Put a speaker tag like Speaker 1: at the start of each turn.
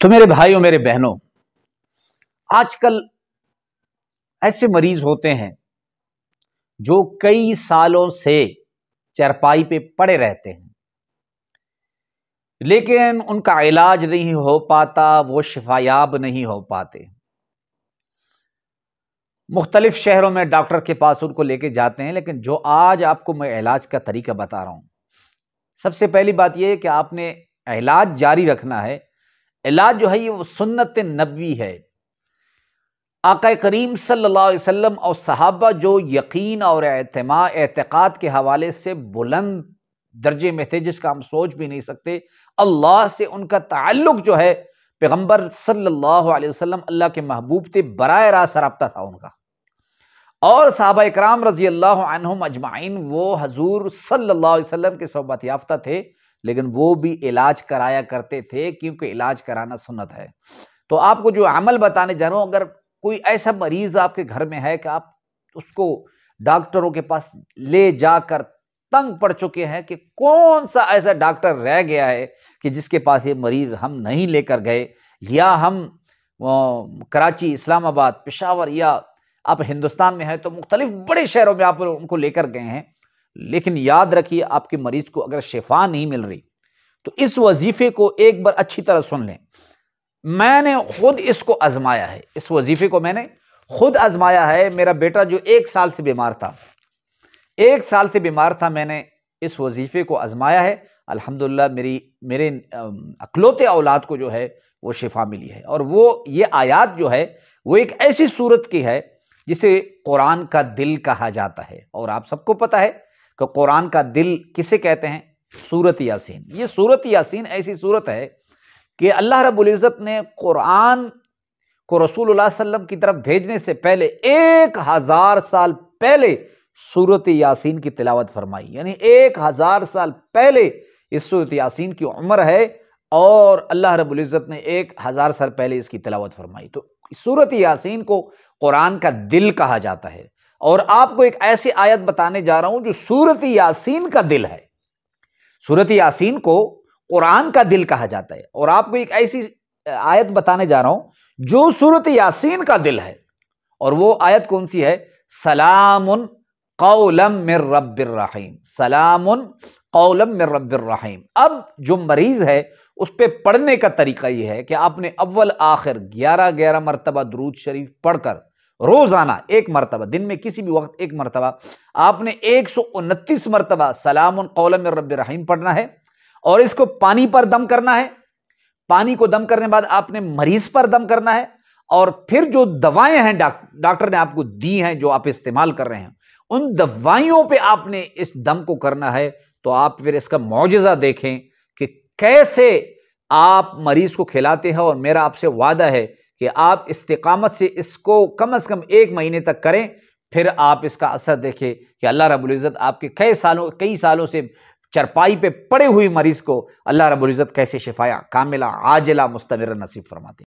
Speaker 1: तो मेरे भाइयों मेरे बहनों आजकल ऐसे मरीज होते हैं जो कई सालों से चरपाई पे पड़े रहते हैं लेकिन उनका इलाज नहीं हो पाता वो शिफायाब नहीं हो पाते मुख्तलिफ शहरों में डॉक्टर के पास उनको लेके जाते हैं लेकिन जो आज आपको मैं इलाज का तरीका बता रहा हूं सबसे पहली बात यह कि आपने इलाज जारी रखना है इलाज जो है ये वो सुन्नत नबी है आका करीम सल्लल्लाहु अलैहि वसल्लम और सहाबा जो यकीन और एतमा एतक़ाद के हवाले से बुलंद दर्जे में थे जिसका हम सोच भी नहीं सकते अल्लाह से उनका ताल्लुक जो है पैगम्बर सल्लल्लाहु अलैहि वसल्लम अल्लाह के महबूब थे बर रास्त रबता था उनका और साहबा इकराम रजी अल्लाह अजमाइन वो हजूर सल्ला वसम के सहबत याफ्ता थे लेकिन वो भी इलाज कराया करते थे क्योंकि इलाज कराना सुन्नत है तो आपको जो अमल बताने जा रहा हूँ अगर कोई ऐसा मरीज़ आपके घर में है कि आप उसको डॉक्टरों के पास ले जाकर तंग पड़ चुके हैं कि कौन सा ऐसा डॉक्टर रह गया है कि जिसके पास ये मरीज हम नहीं लेकर गए या हम कराची इस्लामाबाद पेशावर या आप हिंदुस्तान में हैं तो मुख्तलिफ बड़े शहरों में आप उनको लेकर गए हैं लेकिन याद रखिए आपके मरीज को अगर शिफा नहीं मिल रही तो इस वजीफे को एक बार अच्छी तरह सुन लें मैंने खुद इसको आजमाया है इस वजीफे को मैंने खुद आजमाया है मेरा बेटा जो एक साल से बीमार था एक साल से बीमार था मैंने इस वजीफे को आजमाया है अल्हम्दुलिल्लाह मेरी मेरे अकलौते औलाद को जो है वो शिफा मिली है और वो ये आयात जो है वो एक ऐसी सूरत की है जिसे कुरान का दिल कहा जाता है और आप सबको पता है कि तो कुरान का दिल किसे कहते हैं सूरत यासीन ये सूरत यासीन ऐसी सूरत है कि अल्लाह रबुल्ज़त ने कुरान को रसूल सल्लम की तरफ भेजने से पहले एक हज़ार साल पहले सूरत यासीन की तिलावत फरमाई यानी एक हज़ार साल पहले इस सूरत यासीन की उम्र है और अल्लाह रबुल्ज़त ने एक हज़ार साल पहले इसकी तिलावत फरमाई तो सूरत यासीन को कुरान का दिल कहा जाता है और आपको एक ऐसी आयत बताने जा रहा हूं जो सूरत यासीन का दिल है सूरत यासीन को कुरान का दिल कहा जाता है और आपको एक ऐसी आयत बताने जा रहा हूं जो सूरत यासीन का दिल है और वो आयत कौन सी है सलाम कौलम मिर रहीम सलाम कौलम मिर रहीम अब जो मरीज है उस पर पढ़ने का तरीका यह है कि आपने अव्वल आखिर ग्यारह ग्यारह मरतबा दरूद शरीफ पढ़कर रोज़ाना एक मरतबा दिन में किसी भी वक्त एक मरतबा आपने एक सौ उनतीस मरतबा सलाम कौलम रब रहीम पढ़ना है और इसको पानी पर दम करना है पानी को दम करने बाद आपने मरीज पर दम करना है और फिर जो दवाएं हैं डॉक्टर डाक, ने आपको दी हैं जो आप इस्तेमाल कर रहे हैं उन दवाइयों पे आपने इस दम को करना है तो आप फिर इसका मुआजा देखें कि कैसे आप मरीज को खिलाते हैं और मेरा आपसे वादा है कि आप इस्तकामत से इसको कम अज़ कम एक महीने तक करें फिर आप इसका असर देखें कि अल्लाह रबुल्ज़त आपके कई सालों कई सालों से चरपाई पे पड़े हुए मरीज़ को अल्लाह रबुल्ज़त कैसे शिफाया कामिला आजिला मुस्तमर नसीब फरमाते